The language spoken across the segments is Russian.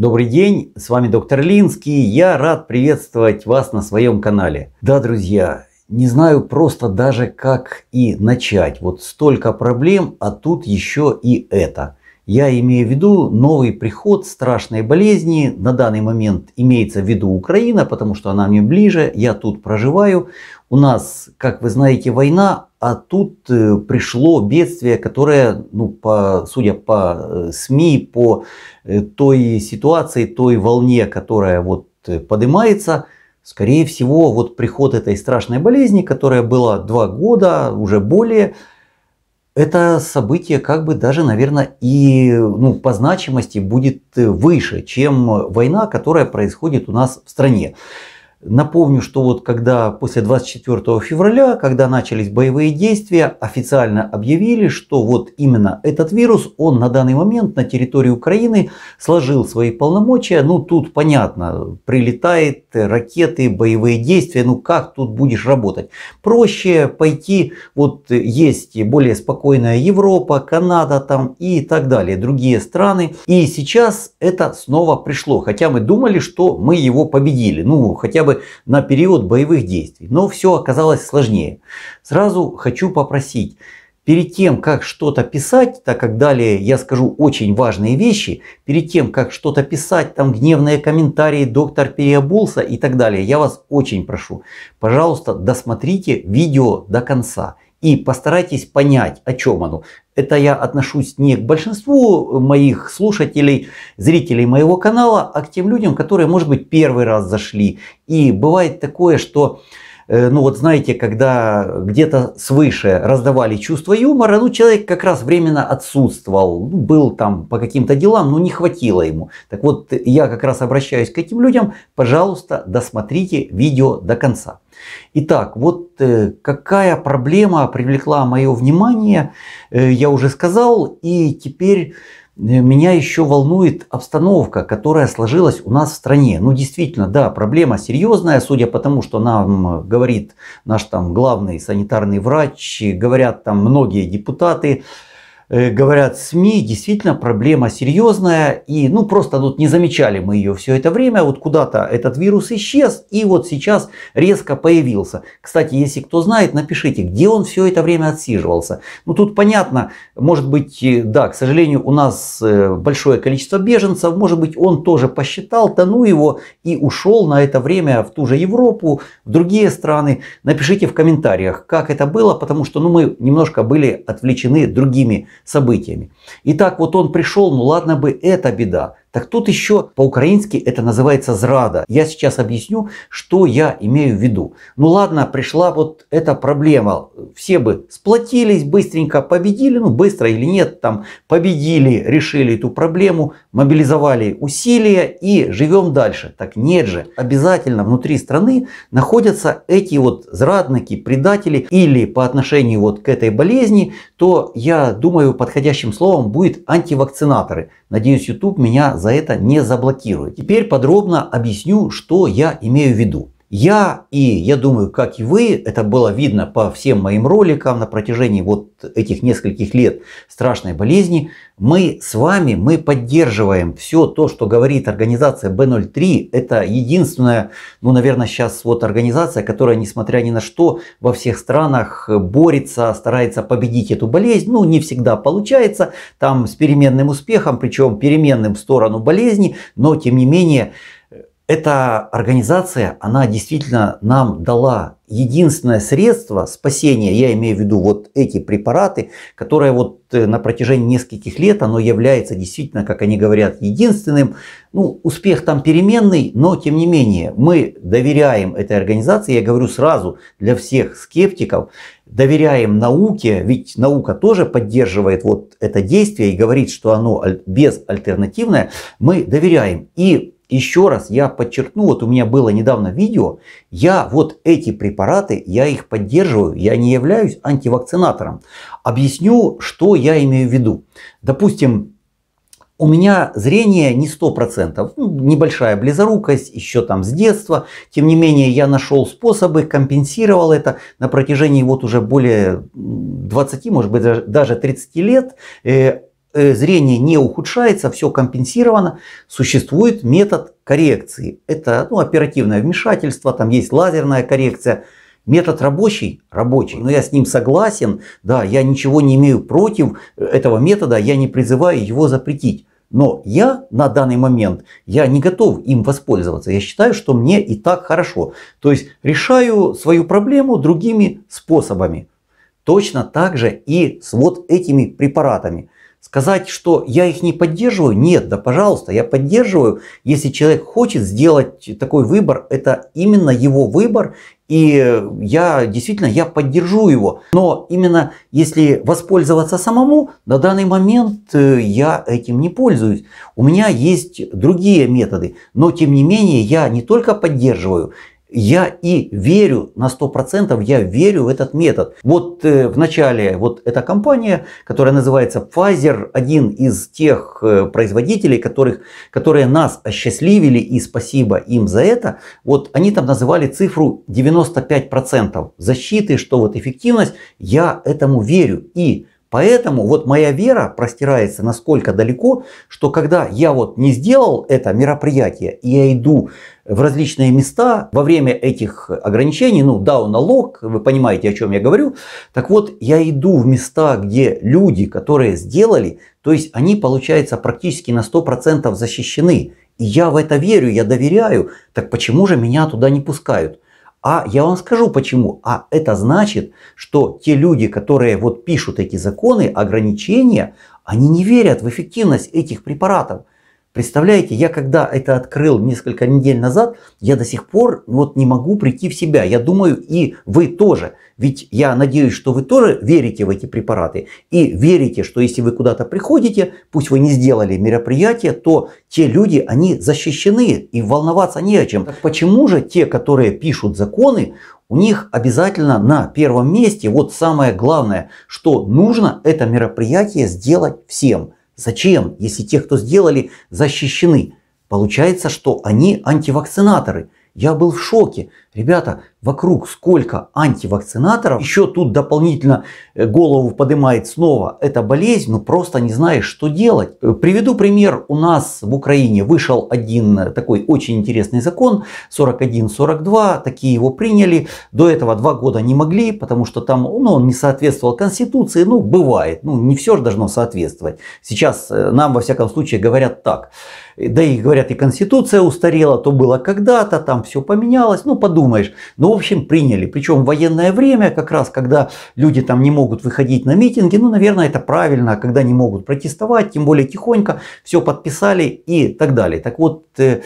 Добрый день, с вами доктор Линский, я рад приветствовать вас на своем канале. Да, друзья, не знаю просто даже как и начать. Вот столько проблем, а тут еще и это. Я имею в виду новый приход страшной болезни. На данный момент имеется в виду Украина, потому что она мне ближе, я тут проживаю. У нас, как вы знаете, война, а тут э, пришло бедствие, которое, ну, по, судя по э, СМИ, по э, той ситуации, той волне, которая вот поднимается, скорее всего, вот приход этой страшной болезни, которая была два года, уже более, это событие как бы даже, наверное, и ну, по значимости будет выше, чем война, которая происходит у нас в стране. Напомню, что вот когда после 24 февраля, когда начались боевые действия, официально объявили, что вот именно этот вирус, он на данный момент на территории Украины сложил свои полномочия. Ну тут понятно, прилетает ракеты, боевые действия, ну как тут будешь работать? Проще пойти, вот есть более спокойная Европа, Канада там и так далее, другие страны. И сейчас это снова пришло, хотя мы думали, что мы его победили, ну хотя бы бы на период боевых действий. Но все оказалось сложнее. Сразу хочу попросить, перед тем, как что-то писать, так как далее я скажу очень важные вещи, перед тем, как что-то писать, там гневные комментарии, доктор переобулся и так далее, я вас очень прошу, пожалуйста, досмотрите видео до конца. И постарайтесь понять, о чем оно. Это я отношусь не к большинству моих слушателей, зрителей моего канала, а к тем людям, которые, может быть, первый раз зашли. И бывает такое, что Э, ну вот знаете, когда где-то свыше раздавали чувство юмора, ну человек как раз временно отсутствовал, ну, был там по каким-то делам, но не хватило ему. Так вот, я как раз обращаюсь к этим людям, пожалуйста, досмотрите видео до конца. Итак, вот э, какая проблема привлекла мое внимание, э, я уже сказал, и теперь меня еще волнует обстановка, которая сложилась у нас в стране. Ну, действительно, да, проблема серьезная, судя по тому, что нам э, говорит наш там главный санитарный врач, говорят там многие депутаты. Э, говорят СМИ, действительно проблема серьезная. И ну просто тут не замечали мы ее все это время. Вот куда-то этот вирус исчез и вот сейчас резко появился. Кстати, если кто знает, напишите, где он все это время отсиживался. Ну тут понятно, может быть, э, да, к сожалению, у нас э, большое количество беженцев. Может быть, он тоже посчитал, да его и ушел на это время в ту же Европу, в другие страны. Напишите в комментариях, как это было, потому что ну, мы немножко были отвлечены другими событиями. Итак, вот он пришел, ну ладно бы, это беда. Так тут еще по-украински это называется зрада. Я сейчас объясню, что я имею в виду. Ну ладно, пришла вот эта проблема. Все бы сплотились, быстренько победили, ну быстро или нет, там победили, решили эту проблему, мобилизовали усилия и живем дальше. Так нет же. Обязательно внутри страны находятся эти вот зрадники, предатели или по отношению вот к этой болезни, то я думаю подходящим словом будет антивакцинаторы. Надеюсь, YouTube меня за это не заблокирует. Теперь подробно объясню, что я имею в виду. Я и, я думаю, как и вы, это было видно по всем моим роликам на протяжении вот этих нескольких лет страшной болезни, мы с вами, мы поддерживаем все то, что говорит организация B03. Это единственная, ну, наверное, сейчас вот организация, которая, несмотря ни на что, во всех странах борется, старается победить эту болезнь. Ну, не всегда получается, там с переменным успехом, причем переменным в сторону болезни, но тем не менее, эта организация, она действительно нам дала единственное средство спасения, я имею в виду вот эти препараты, которые вот э, на протяжении нескольких лет, оно является действительно, как они говорят, единственным. Ну, успех там переменный, но тем не менее, мы доверяем этой организации, я говорю сразу для всех скептиков, доверяем науке, ведь наука тоже поддерживает вот это действие и говорит, что оно без безальтернативное, мы доверяем. И еще раз я подчеркну, вот у меня было недавно видео, я вот эти препараты, я их поддерживаю, я не являюсь антивакцинатором. Объясню, что я имею в виду. Допустим, у меня зрение не 100%, ну, небольшая близорукость еще там с детства. Тем не менее, я нашел способы, компенсировал это на протяжении вот уже более 20, может быть, даже 30 лет. Э, Э, зрение не ухудшается, все компенсировано, существует метод коррекции. Это ну, оперативное вмешательство, там есть лазерная коррекция. Метод рабочий? Рабочий. Но я с ним согласен, да, я ничего не имею против этого метода, я не призываю его запретить. Но я на данный момент, я не готов им воспользоваться. Я считаю, что мне и так хорошо. То есть решаю свою проблему другими способами. Точно так же и с вот этими препаратами. Сказать, что я их не поддерживаю, нет, да пожалуйста, я поддерживаю. Если человек хочет сделать такой выбор, это именно его выбор, и я действительно, я поддержу его. Но именно если воспользоваться самому, на данный момент э, я этим не пользуюсь. У меня есть другие методы, но тем не менее я не только поддерживаю, я и верю на 100%, я верю в этот метод. Вот э, в начале вот эта компания, которая называется Pfizer, один из тех э, производителей, которых, которые нас осчастливили и спасибо им за это, вот они там называли цифру 95% защиты, что вот эффективность, я этому верю. И Поэтому вот моя вера простирается насколько далеко, что когда я вот не сделал это мероприятие, и я иду в различные места во время этих ограничений, ну да, налог, вы понимаете, о чем я говорю, так вот я иду в места, где люди, которые сделали, то есть они, получается, практически на 100% защищены. И я в это верю, я доверяю, так почему же меня туда не пускают? А я вам скажу почему. А это значит, что те люди, которые вот пишут эти законы, ограничения, они не верят в эффективность этих препаратов. Представляете, я когда это открыл несколько недель назад, я до сих пор вот не могу прийти в себя. Я думаю, и вы тоже. Ведь я надеюсь, что вы тоже верите в эти препараты. И верите, что если вы куда-то приходите, пусть вы не сделали мероприятие, то те люди, они защищены и волноваться не о чем. Так почему же те, которые пишут законы, у них обязательно на первом месте вот самое главное, что нужно это мероприятие сделать всем – Зачем, если те, кто сделали, защищены? Получается, что они антивакцинаторы. Я был в шоке. Ребята, вокруг сколько антивакцинаторов, еще тут дополнительно э, голову поднимает снова эта болезнь, ну просто не знаешь, что делать. Э, приведу пример. У нас в Украине вышел один э, такой очень интересный закон, 41-42, такие его приняли. До этого два года не могли, потому что там ну, он не соответствовал Конституции, ну бывает, ну не все же должно соответствовать. Сейчас нам во всяком случае говорят так, да и говорят и Конституция устарела, то было когда-то, там все поменялось, ну подумаешь. Но ну, в общем, приняли. Причем в военное время, как раз когда люди там не могут выходить на митинги, ну, наверное, это правильно, а когда не могут протестовать, тем более тихонько, все подписали и так далее. Так вот, э,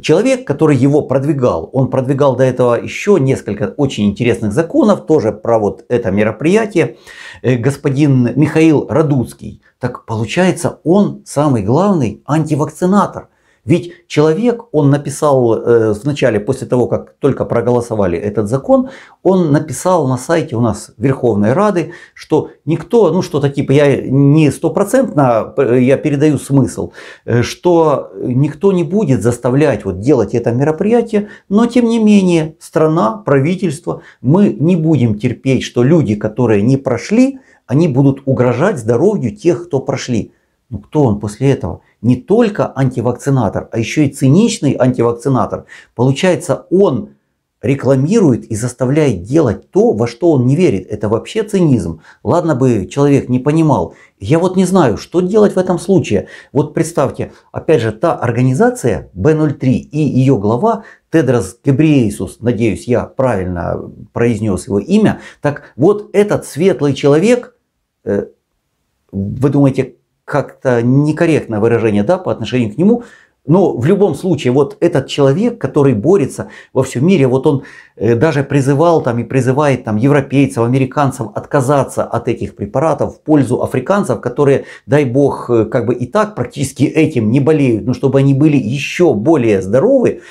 человек, который его продвигал, он продвигал до этого еще несколько очень интересных законов, тоже про вот это мероприятие, э, господин Михаил Радуцкий. Так получается, он самый главный антивакцинатор. Ведь человек, он написал э, вначале, после того, как только проголосовали этот закон, он написал на сайте у нас Верховной Рады, что никто, ну что-то типа, я не стопроцентно, э, я передаю смысл, э, что никто не будет заставлять вот делать это мероприятие, но тем не менее страна, правительство, мы не будем терпеть, что люди, которые не прошли, они будут угрожать здоровью тех, кто прошли. Ну кто он после этого? Не только антивакцинатор, а еще и циничный антивакцинатор. Получается, он рекламирует и заставляет делать то, во что он не верит. Это вообще цинизм. Ладно бы человек не понимал. Я вот не знаю, что делать в этом случае. Вот представьте, опять же, та организация B03 и ее глава Тедрос Гебриесус, надеюсь, я правильно произнес его имя. Так вот, этот светлый человек, э, вы думаете, как-то некорректное выражение да, по отношению к нему. Но в любом случае, вот этот человек, который борется во всем мире, вот он э, даже призывал там и призывает там европейцев, американцев отказаться от этих препаратов в пользу африканцев, которые, дай бог, э, как бы и так практически этим не болеют, но чтобы они были еще более здоровы,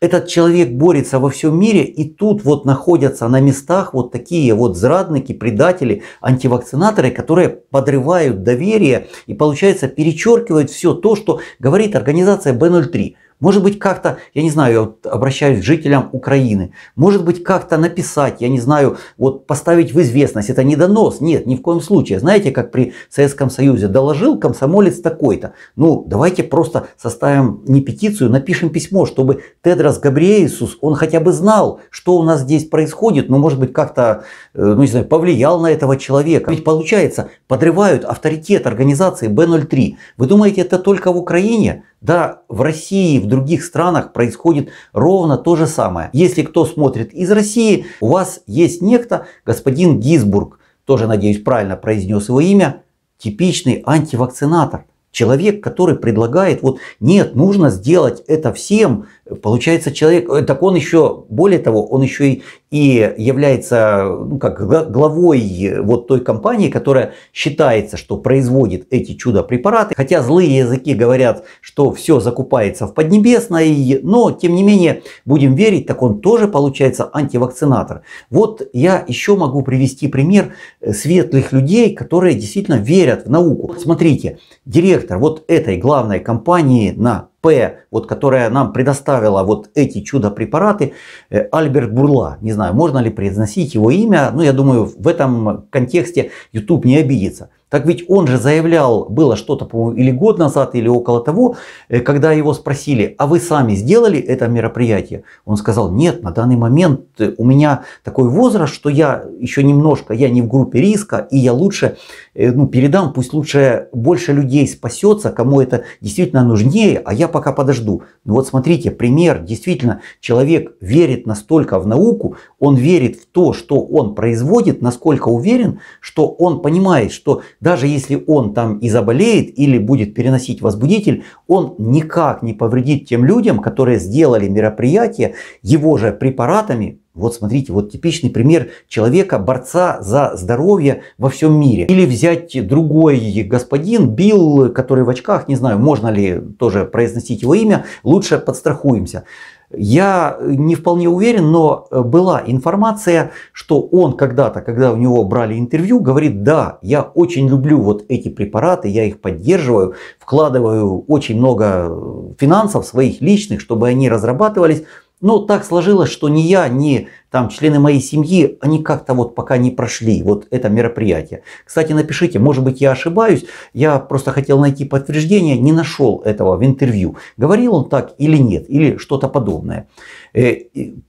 этот человек борется во всем мире, и тут вот находятся на местах вот такие вот зрадники, предатели, антивакцинаторы, которые подрывают доверие и, получается, перечеркивают все то, что говорит организация B03. Может быть, как-то, я не знаю, я вот обращаюсь к жителям Украины, может быть, как-то написать, я не знаю, вот поставить в известность, это не донос, нет, ни в коем случае. Знаете, как при Советском Союзе, доложил комсомолец такой-то, ну, давайте просто составим не петицию, напишем письмо, чтобы Тедрос Габриэйсус, он хотя бы знал, что у нас здесь происходит, ну, может быть, как-то, э, ну, не знаю, повлиял на этого человека. Ведь получается, подрывают авторитет организации Б-03. Вы думаете, это только в Украине? Да, в России и в других странах происходит ровно то же самое. Если кто смотрит из России, у вас есть некто, господин Гизбург, тоже, надеюсь, правильно произнес его имя, типичный антивакцинатор. Человек, который предлагает, вот нет, нужно сделать это всем, Получается, человек, э, так он еще, более того, он еще и, и является ну, как главой э, вот той компании, которая считается, что производит эти чудо-препараты. Хотя злые языки говорят, что все закупается в Поднебесной, но тем не менее, будем верить, так он тоже получается антивакцинатор. Вот я еще могу привести пример э, светлых людей, которые действительно верят в науку. Смотрите, директор вот этой главной компании на П, вот, которая нам предоставила вот эти чудо-препараты, э, Альберт Бурла. Не знаю, можно ли произносить его имя, но я думаю, в этом контексте YouTube не обидится. Так ведь он же заявлял, было что-то, по-моему, или год назад, или около того, э, когда его спросили, а вы сами сделали это мероприятие? Он сказал, нет, на данный момент э, у меня такой возраст, что я еще немножко, я не в группе риска, и я лучше э, ну, передам, пусть лучше больше людей спасется, кому это действительно нужнее, а я пока подожду. Ну вот смотрите, пример, действительно, человек верит настолько в науку, он верит в то, что он производит, насколько уверен, что он понимает, что даже если он там и заболеет или будет переносить возбудитель, он никак не повредит тем людям, которые сделали мероприятие его же препаратами. Вот смотрите, вот типичный пример человека, борца за здоровье во всем мире. Или взять другой господин, Билл, который в очках, не знаю, можно ли тоже произносить его имя, лучше подстрахуемся. Я э, не вполне уверен, но э, была информация, что он когда-то, когда у него брали интервью, говорит, да, я очень люблю вот эти препараты, я их поддерживаю, вкладываю очень много э, финансов своих личных, чтобы они разрабатывались. Но так сложилось, что ни я, ни там члены моей семьи, они как-то вот пока не прошли вот это мероприятие. Кстати, напишите, может быть я ошибаюсь, я просто хотел найти подтверждение, не нашел этого в интервью. Говорил он так или нет, или что-то подобное. Э,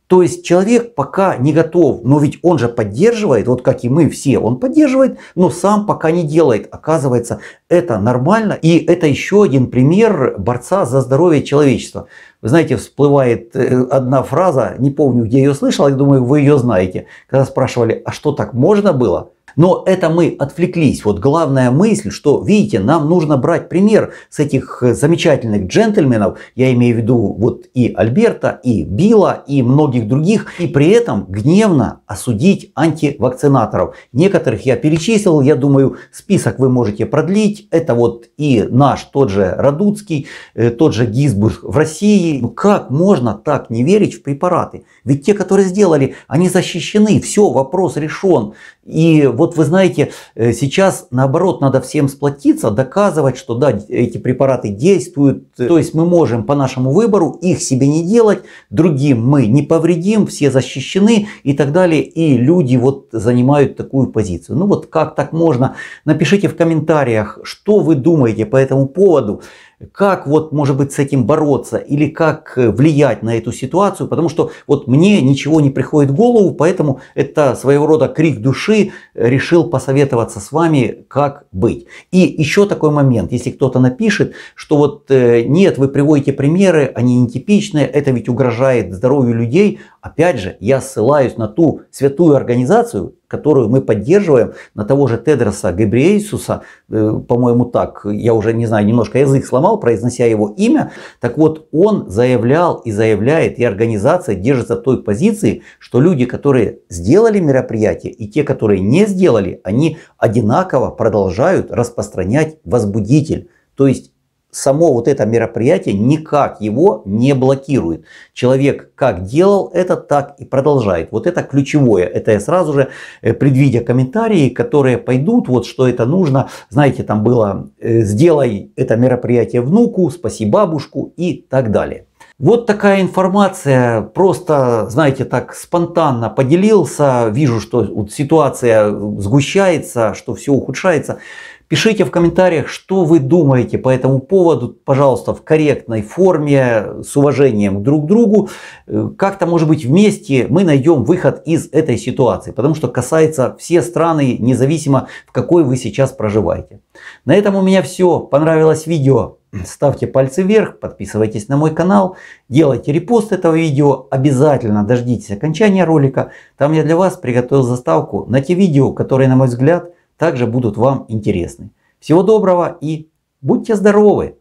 то есть человек пока не готов, но ведь он же поддерживает, вот как и мы все, он поддерживает, но сам пока не делает. Оказывается, это нормально. И это еще один пример борца за здоровье человечества. Вы знаете, всплывает э, одна фраза, не помню, где ее слышал, я думаю, думаю, вы ее знаете. Когда спрашивали, а что так можно было? Но это мы отвлеклись. Вот главная мысль, что, видите, нам нужно брать пример с этих э, замечательных джентльменов. Я имею в виду вот и Альберта, и Билла, и многих других. И при этом гневно осудить антивакцинаторов. Некоторых я перечислил. Я думаю, список вы можете продлить. Это вот и наш тот же Радуцкий, э, тот же Гизбург в России. Ну как можно так не верить в препараты? Ведь те, которые сделали, они защищены. Все, вопрос решен. И вот вы знаете, э, сейчас наоборот надо всем сплотиться, доказывать, что да, эти препараты действуют. То есть мы можем по нашему выбору их себе не делать, другим мы не повредим, все защищены и так далее. И люди вот занимают такую позицию. Ну вот как так можно? Напишите в комментариях, что вы думаете по этому поводу как вот, может быть, с этим бороться или как э, влиять на эту ситуацию, потому что вот мне ничего не приходит в голову, поэтому это своего рода крик души, э, решил посоветоваться с вами, как быть. И еще такой момент, если кто-то напишет, что вот э, нет, вы приводите примеры, они нетипичные, это ведь угрожает здоровью людей, Опять же, я ссылаюсь на ту святую организацию, которую мы поддерживаем, на того же Тедроса Гебриэйсуса, э, по-моему так, я уже не знаю, немножко язык сломал, произнося его имя. Так вот, он заявлял и заявляет, и организация держится той позиции, что люди, которые сделали мероприятие и те, которые не сделали, они одинаково продолжают распространять возбудитель. То есть само вот это мероприятие никак его не блокирует. Человек как делал это, так и продолжает. Вот это ключевое. Это я сразу же, э, предвидя комментарии, которые пойдут, вот что это нужно. Знаете, там было э, «сделай это мероприятие внуку», «спаси бабушку» и так далее. Вот такая информация, просто, знаете, так спонтанно поделился, вижу, что вот ситуация сгущается, что все ухудшается. Пишите в комментариях, что вы думаете по этому поводу, пожалуйста, в корректной форме, с уважением друг к другу. Э, как-то, может быть, вместе мы найдем выход из этой ситуации, потому что касается все страны, независимо в какой вы сейчас проживаете. На этом у меня все. Понравилось видео? Ставьте пальцы вверх, подписывайтесь на мой канал, делайте репост этого видео, обязательно дождитесь окончания ролика. Там я для вас приготовил заставку на те видео, которые, на мой взгляд, также будут вам интересны. Всего доброго и будьте здоровы!